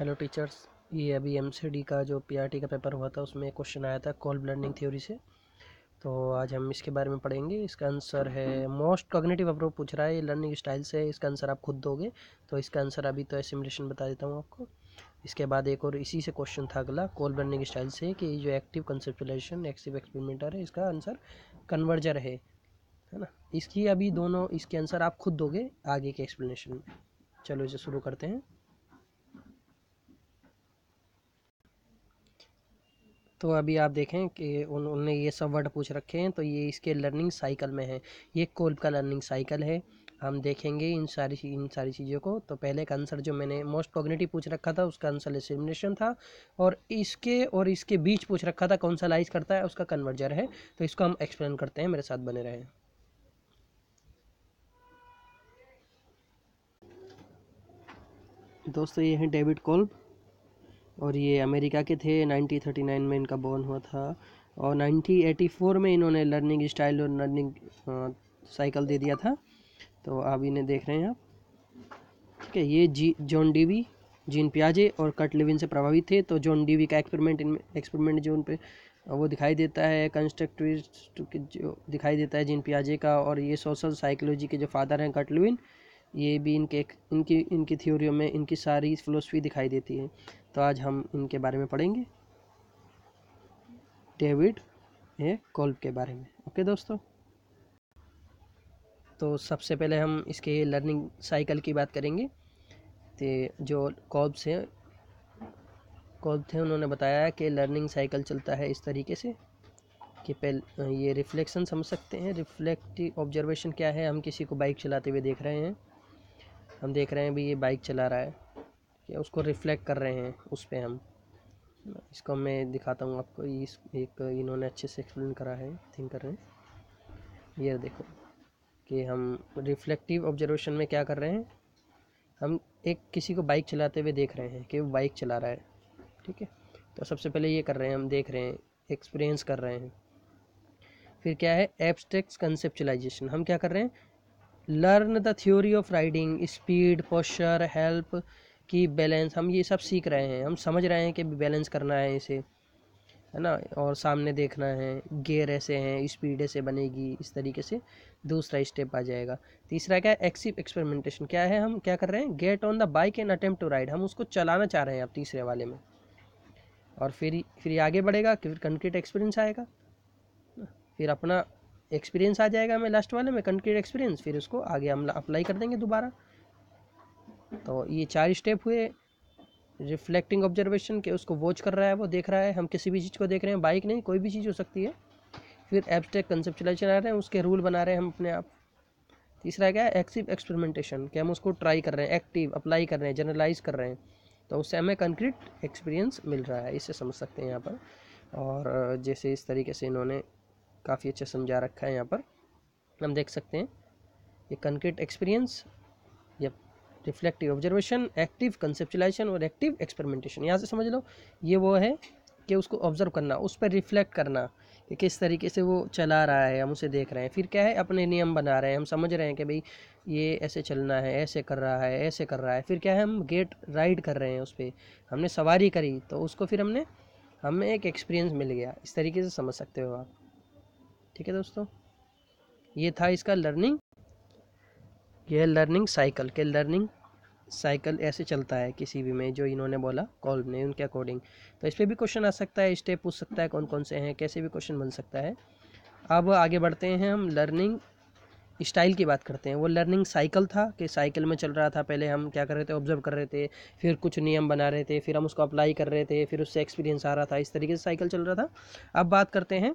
hello teachers ये अभी MCD का जो पीआरटी का पेपर हुआ था उसमें एक क्वेश्चन आया था कॉल ब्लर्निंग थ्योरी से तो आज हम इसके बारे में पढ़ेंगे इसका आंसर है मोस्ट कॉग्निटिव अप्रोच पूछ रहा है ये लर्निंग स्टाइल से इसका आंसर आप खुद दोगे तो इसका आंसर अभी तो एसिमुलेशन बता देता हूँ आपको इसके बाद एक और इसी से क्वेश्चन था अगला कॉल लर्निंग स्टाइल से कि जो एक्टिव कंसेप्चुलेशन एक्टिव एक्सपेरिमेंटर है इसका आंसर कन्वर्जर है है ना इसकी अभी दोनों इसके आंसर आप खुद दोगे आगे के एक्सप्लेनेशन में चलो इसे शुरू करते हैं तो अभी आप देखें कि उन उनने ये सब वर्ड पूछ रखे हैं तो ये इसके लर्निंग साइकिल में है ये कोल्ब का लर्निंग साइकिल है हम देखेंगे इन सारी इन सारी चीज़ों को तो पहले का आंसर जो मैंने मोस्ट कॉग्निटिव पूछ रखा था उसका आंसर एसिमिनेशन था और इसके और इसके बीच पूछ रखा था कौन सा लाइज करता है उसका कन्वर्जर है तो इसको हम एक्सप्लेन करते हैं मेरे साथ बने रहे दोस्तों ये है डेविड कोल्ब और ये अमेरिका के थे 1939 में इनका बॉर्न हुआ था और 1984 में इन्होंने लर्निंग स्टाइल और लर्निंग साइकिल दे दिया था तो आप इन्हें देख रहे हैं आप ठीक है ये जी जॉन डीवी जीन प्याजे और कट लिविन से प्रभावित थे तो जॉन डीवी का एक्सपेरिमेंट इन एक्सपेरिमेंट जो उन पर वो दिखाई देता है कंस्ट्रक्टिविस्ट जो दिखाई देता है जिन पियाजे का और ये सोशल साइकोलॉजी के जो फादर हैं लिविन ये भी इनके इनकी इनकी थ्योरियों में इनकी सारी फिलोसफी दिखाई देती है तो आज हम इनके बारे में पढ़ेंगे डेविड ए कोल्ब के बारे में ओके दोस्तों तो सबसे पहले हम इसके लर्निंग साइकिल की बात करेंगे तो जो कॉब्स हैं कॉल्ब थे उन्होंने बताया कि लर्निंग साइकिल चलता है इस तरीके से कि पहले ये रिफ्लेक्शन समझ सकते हैं रिफ्लेक्टिव ऑब्जर्वेशन क्या है हम किसी को बाइक चलाते हुए देख रहे हैं हम देख रहे हैं भी ये बाइक चला रहा है या उसको रिफ्लेक्ट कर रहे हैं उस पर हम इसको मैं दिखाता हूँ आपको इस एक इन्होंने अच्छे से एक्सप्लेन करा है थिंक कर रहे हैं ये देखो कि हम रिफ्लेक्टिव ऑब्जर्वेशन में क्या कर रहे हैं हम एक किसी को बाइक चलाते हुए देख रहे हैं कि वो बाइक चला रहा है ठीक है तो सबसे पहले ये कर रहे हैं हम देख रहे हैं एक्सपीरियंस कर रहे हैं फिर क्या है एब्स्ट्रैक्ट कंसेप्चुलाइजेशन हम क्या कर रहे हैं learn the theory of riding speed posture help कि बैलेंस हम ये सब सीख रहे हैं हम समझ रहे हैं कि बैलेंस करना है इसे है ना और सामने देखना है गेयर ऐसे हैं स्पीड ऐसे बनेगी इस तरीके से दूसरा स्टेप आ जाएगा तीसरा क्या है एक्सिप एक्सपेरिमेंटेशन क्या है हम क्या कर रहे हैं get on the bike and attempt to ride हम उसको चलाना चाह रहे हैं आप तीसरे वाले में और फिर फिर आगे बढ़ेगा फिर कंक्रीट एक्सपीरियंस आएगा फिर अपना एक्सपीरियंस आ जाएगा हमें लास्ट वाले में कंक्रीट एक्सपीरियंस फिर उसको आगे हम अप्लाई कर देंगे दोबारा तो ये चार स्टेप हुए रिफ्लेक्टिंग ऑब्जर्वेशन के उसको वॉच कर रहा है वो देख रहा है हम किसी भी चीज़ को देख रहे हैं बाइक नहीं कोई भी चीज़ हो सकती है फिर एब्स्ट्रैक्ट कंसेप्चुलाइजेशन आ रहे हैं उसके रूल बना रहे हैं हम अपने आप तीसरा क्या है एक्टिव एक्सपेरिमेंटेशन कि हम उसको ट्राई कर रहे हैं एक्टिव अप्लाई कर रहे हैं जनरलाइज कर रहे हैं तो उससे हमें कंक्रीट एक्सपीरियंस मिल रहा है इससे समझ सकते हैं यहाँ पर और जैसे इस तरीके से इन्होंने काफ़ी अच्छा समझा रखा है यहाँ पर हम देख सकते हैं ये concrete experience reflective observation active conceptualisation और एक्टिव एक्सपेरिमेंटेशन यहाँ से समझ लो ये वो है कि उसको ऑब्जर्व करना उस पर रिफ्लेक्ट करना कि किस तरीके से वो चला रहा है हम उसे देख रहे हैं फिर क्या है अपने नियम बना रहे हैं हम समझ रहे हैं कि भाई ये ऐसे चलना है ऐसे कर रहा है ऐसे कर रहा है फिर क्या है हम गेट राइड कर रहे हैं उस पर हमने सवारी करी तो उसको फिर हमने हमें एक एक्सपीरियंस मिल गया इस तरीके से समझ सकते हो आप ठीक है दोस्तों ये था इसका लर्निंग यह लर्निंग साइकिल के लर्निंग साइकिल ऐसे चलता है किसी भी में जो इन्होंने बोला कॉल ने उनके अकॉर्डिंग तो इस पर भी क्वेश्चन आ सकता है स्टेप पूछ सकता है कौन कौन से हैं कैसे भी क्वेश्चन बन सकता है अब आगे बढ़ते हैं हम लर्निंग स्टाइल की बात करते हैं वो लर्निंग साइकिल था कि साइकिल में चल रहा था पहले हम क्या कर रहे थे ऑब्जर्व कर रहे थे फिर कुछ नियम बना रहे थे फिर हम उसको अप्लाई कर रहे थे फिर उससे एक्सपीरियंस आ रहा था इस तरीके से साइकिल चल रहा था अब बात करते हैं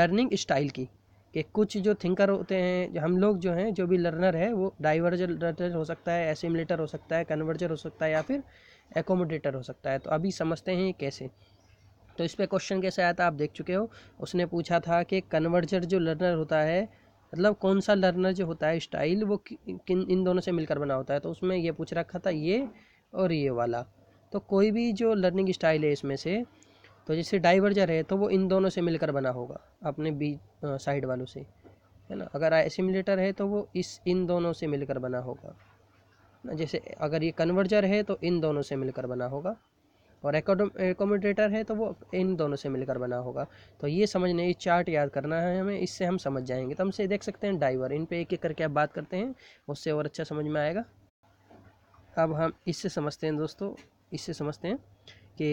लर्निंग स्टाइल की कि कुछ जो थिंकर होते हैं जो हम लोग जो हैं जो भी लर्नर है वो डाइवर्जर हो सकता है एसिमलेटर हो सकता है कन्वर्जर हो सकता है या फिर एकोमोडेटर हो सकता है तो अभी समझते हैं कैसे तो इस पर क्वेश्चन कैसे आया था आप देख चुके हो उसने पूछा था कि कन्वर्जर जो लर्नर होता है मतलब कौन सा लर्नर जो होता है स्टाइल वो किन इन दोनों से मिलकर बना होता है तो उसमें ये पूछ रखा था ये और ये वाला तो कोई भी जो लर्निंग स्टाइल है इसमें से तो जैसे डाइवर्जर है तो वो इन दोनों से मिलकर बना होगा अपने बीच साइड वालों से है ना अगर एसिमिलेटर है तो वो इस इन दोनों से मिलकर बना होगा ना जैसे अगर ये कन्वर्जर है तो इन दोनों से मिलकर बना होगा और एकोमोडेटर है तो वो इन दोनों से मिलकर बना होगा तो ये समझने ये चार्ट याद करना है हमें इससे हम समझ जाएंगे तो हमसे देख सकते हैं डाइवर इन पे एक एक करके आप बात करते हैं उससे और अच्छा समझ में आएगा अब हम इससे समझते हैं दोस्तों इससे समझते हैं कि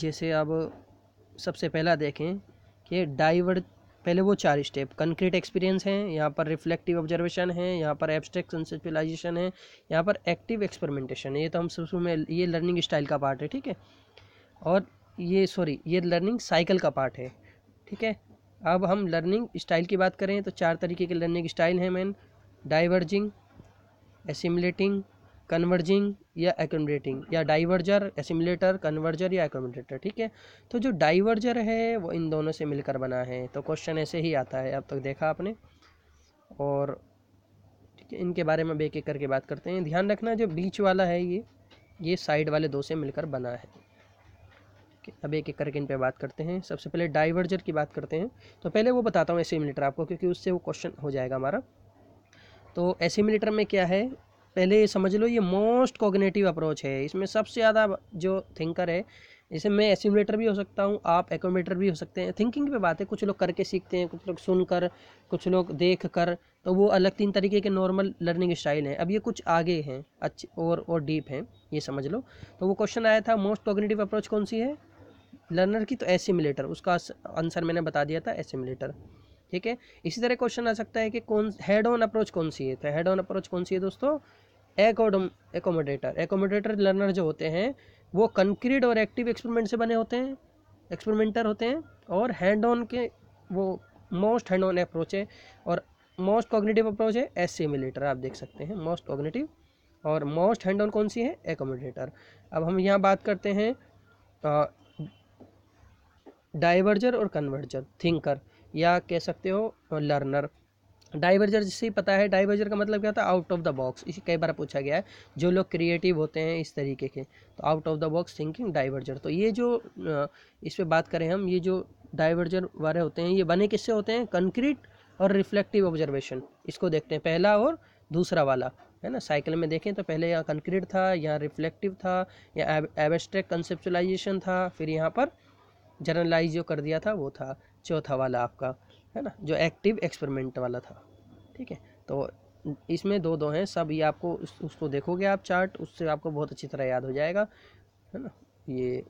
जैसे अब सबसे पहला देखें कि डाइवर पहले वो चार स्टेप कंक्रीट एक्सपीरियंस हैं यहाँ पर रिफ्लेक्टिव ऑब्जर्वेशन है यहाँ पर एब्स्ट्रैक्ट सेंसिटिलाइजेशन है यहाँ पर एक्टिव एक्सपेरिमेंटेशन है ये तो हम शुरू में ये लर्निंग स्टाइल का पार्ट है ठीक है और ये सॉरी ये लर्निंग साइकिल का पार्ट है ठीक है अब हम लर्निंग स्टाइल की बात करें तो चार तरीके के लर्निंग स्टाइल हैं मैन डाइवर्जिंग एसिमलेटिंग कन्वर्जिंग या एकोमडेटिंग या डाइवर्जर एसिमुलेटर कन्वर्जर या एकोमडेटर ठीक है तो जो डाइवर्जर है वो इन दोनों से मिलकर बना है तो क्वेश्चन ऐसे ही आता है अब तक तो देखा आपने और ठीक है इनके बारे में अब एक एक करके बात करते हैं ध्यान रखना जो बीच वाला है ये ये साइड वाले दो से मिलकर बना है अब एक एक करके इन पे बात करते हैं सबसे पहले डाइवर्जर की बात करते हैं तो पहले वो बताता हूँ एसिमिलेटर आपको क्योंकि उससे वो क्वेश्चन हो जाएगा हमारा तो एसिमिलेटर में क्या है पहले ये समझ लो ये मोस्ट कोगनेटिव अप्रोच है इसमें सबसे ज़्यादा जो थिंकर है जैसे मैं एसिमुलेटर भी हो सकता हूँ आप एकोमेटर भी हो सकते हैं थिंकिंग पे बात है कुछ लोग करके सीखते हैं कुछ लोग सुनकर कुछ लोग देख कर तो वो अलग तीन तरीके के नॉर्मल लर्निंग स्टाइल हैं अब ये कुछ आगे हैं अच्छे और और डीप हैं ये समझ लो तो वो क्वेश्चन आया था मोस्ट कोगनेटिव अप्रोच कौन सी है लर्नर की तो एसिमुलेटर उसका आंसर मैंने बता दिया था एसिमुलेटर ठीक है इसी तरह क्वेश्चन आ सकता है कि कौन हेड ऑन अप्रोच कौन सी है तो हेड ऑन अप्रोच कौन सी है दोस्तों एकोडम एकोमोडेटर एकोमोडेटर लर्नर जो होते हैं वो कंक्रीट और एक्टिव एक्सपेरिमेंट से बने होते हैं एक्सपेरिमेंटर होते हैं और हैंड ऑन के वो मोस्ट हैंड ऑन अप्रोच है और मोस्ट कॉग्निटिव अप्रोच है एस सीमिलेटर आप देख सकते हैं मोस्ट कॉग्निटिव और मोस्ट हैंड ऑन कौन सी है एकोमोडेटर अब हम यहाँ बात करते हैं डाइवर्जर और कन्वर्जर थिंकर या कह सकते हो लर्नर डाइवर्जर जिससे ही पता है डाइवर्जर का मतलब क्या होता है आउट ऑफ द बॉक्स इसी कई बार पूछा गया है जो लोग क्रिएटिव होते हैं इस तरीके के तो out of the box thinking diverger तो ये जो इस पर बात करें हम ये जो डाइवर्जर वाले होते हैं ये बने किससे होते हैं कंक्रीट और रिफ्लेक्टिव ऑब्जर्वेशन इसको देखते हैं पहला और दूसरा वाला है ना साइकिल में देखें तो पहले यहाँ कंक्रीट था यहाँ रिफ्लेक्टिव था या एबस्ट्रैक्ट कंसेप्चुलाइजेशन था फिर यहाँ पर जर्नलाइज जो कर दिया था वो था चौथा वाला आपका है ना जो एक्टिव एक्सपेरिमेंट वाला था ठीक है तो इसमें दो दो हैं सब ये आपको उस, उसको देखोगे आप चार्ट उससे आपको बहुत अच्छी तरह याद हो जाएगा है ना ये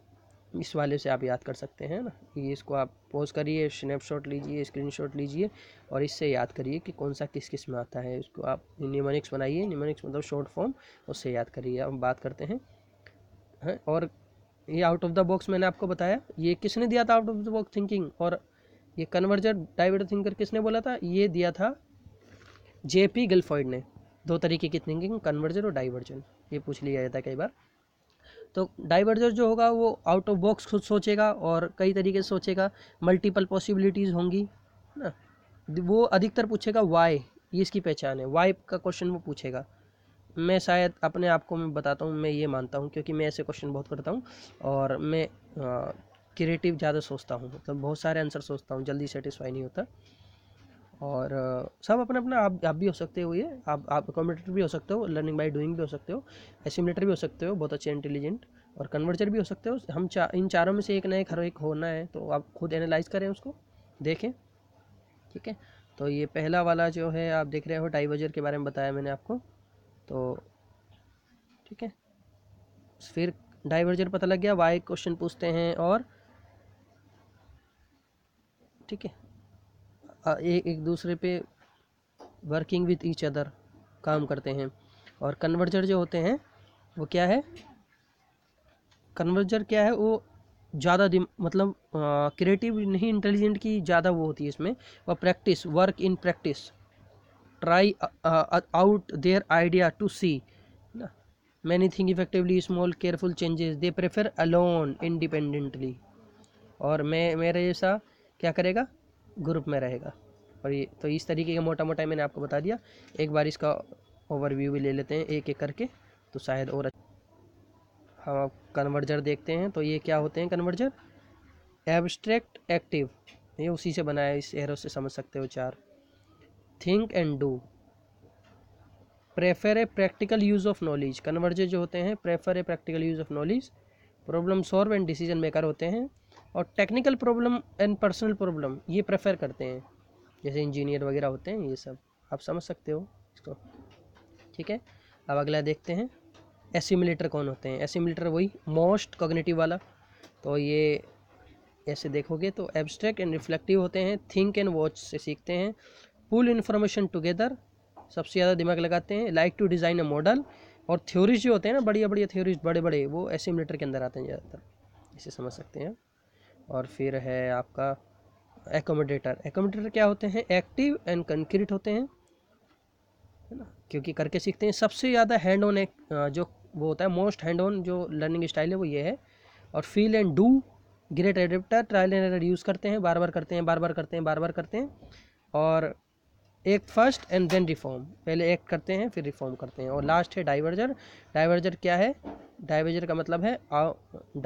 इस वाले से आप याद कर सकते हैं ना ये इसको आप पोज करिए स्नैपशॉट लीजिए स्क्रीनशॉट लीजिए और इससे याद करिए कि कौन सा किस किस में आता है इसको आप न्यूमोनिक्स बनाइए न्यूमोनिक्स मतलब शॉर्ट फॉर्म उससे याद करिए हम बात करते हैं है और ये आउट ऑफ द बॉक्स मैंने आपको बताया ये किसने दिया था out of the box thinking और ये कन्वर्जर डाइवर्ट थिंकर किसने बोला था ये दिया था जे पी गिलफॉइड ने दो तरीके की थिंकिंग कन्वर्जर और डाइवर्जन ये पूछ लिया जाता है कई बार तो डाइवर्जर जो होगा वो आउट ऑफ बॉक्स खुद सोचेगा और कई तरीके से सोचेगा मल्टीपल पॉसिबिलिटीज़ होंगी है ना वो अधिकतर पूछेगा वाई ये इसकी पहचान है वाई का क्वेश्चन वो पूछेगा मैं शायद अपने आप को मैं बताता हूँ मैं ये मानता हूँ क्योंकि मैं ऐसे क्वेश्चन बहुत करता हूँ और मैं क्रिएटिव ज़्यादा सोचता हूँ मतलब बहुत सारे आंसर सोचता हूँ जल्दी सेटिस्फाई नहीं होता और सब अपना अपना आप आप भी हो सकते हो ये आप आप कॉम्पिटेटर भी हो सकते हो लर्निंग बाय डूइंग भी हो सकते हो एसिमिलेटर भी हो सकते हो बहुत अच्छे इंटेलिजेंट और कन्वर्जर भी हो सकते हो हम चा, इन चारों में से एक ना एक हर एक होना है तो आप खुद एनालाइज करें उसको देखें ठीक है तो ये पहला वाला जो है आप देख रहे हो डाइवर्जर के बारे में बताया मैंने आपको तो ठीक है फिर डाइवर्जर पता लग गया वाई क्वेश्चन पूछते हैं और ठीक है एक एक दूसरे पे वर्किंग विथ ईच अदर काम करते हैं और कन्वर्जर जो होते हैं वो क्या है कन्वर्जर क्या है वो ज़्यादा मतलब क्रिएटिव नहीं इंटेलिजेंट की ज़्यादा वो होती है इसमें वो practice work in practice try out their idea to see many thing effectively small careful changes they prefer alone independently और मैं मेरे जैसा क्या करेगा ग्रुप में रहेगा और ये तो इस तरीके का मोटा मोटा मैंने आपको बता दिया एक बार इसका ओवरव्यू भी ले लेते हैं एक एक करके तो शायद और हम हाँ, आप कन्वर्जर देखते हैं तो ये क्या होते हैं कन्वर्जर एब्स्ट्रैक्ट एक्टिव ये उसी से बनाया इस एरो से समझ सकते हो चार think and do prefer a practical use of knowledge converger जो होते हैं prefer a practical use of knowledge problem solve and decision maker होते हैं और technical problem and personal problem ये प्रेफर करते हैं जैसे इंजीनियर वगैरह होते हैं ये सब आप समझ सकते हो इसको ठीक है अब अगला देखते हैं एसिमुलेटर कौन होते हैं एसिमुलेटर वही मोस्ट कॉग्निटिव वाला तो ये ऐसे देखोगे तो एब्स्ट्रैक्ट एंड रिफ्लेक्टिव होते हैं थिंक एंड वॉच से सीखते हैं पुल इन्फॉर्मेशन टुगेदर सबसे ज़्यादा दिमाग लगाते हैं like to design a model और थ्योरीज जो होते हैं ना बढ़िया बढ़िया थ्योरीज बड़े बड़े वो एसिमुलेटर के अंदर आते हैं ज़्यादातर इसे समझ सकते हैं और फिर है आपका एकोमोडेटर एकोमोडेटर क्या होते हैं एक्टिव एंड कंक्रीट होते हैं है ना क्योंकि करके सीखते हैं सबसे ज़्यादा हैंड ऑन एक जो वो होता है मोस्ट हैंड ऑन जो लर्निंग स्टाइल है वो ये है और feel and do great adapter trial and error use करते हैं बार बार करते हैं बार बार करते हैं बार बार करते हैं और एक फर्स्ट एंड देन रिफॉर्म पहले एक्ट करते हैं फिर रिफॉर्म करते हैं और लास्ट है डाइवर्जर डाइवर्जर क्या है डाइवर्जर का मतलब है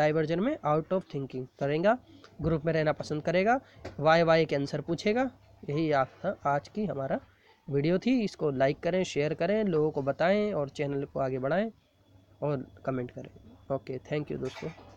डाइवर्जर में आउट ऑफ थिंकिंग करेगा ग्रुप में रहना पसंद करेगा वाई वाई के आंसर पूछेगा यही आप आज की हमारा वीडियो थी इसको लाइक करें शेयर करें लोगों को बताएं और चैनल को आगे बढ़ाएं और कमेंट करें ओके थैंक यू दोस्तों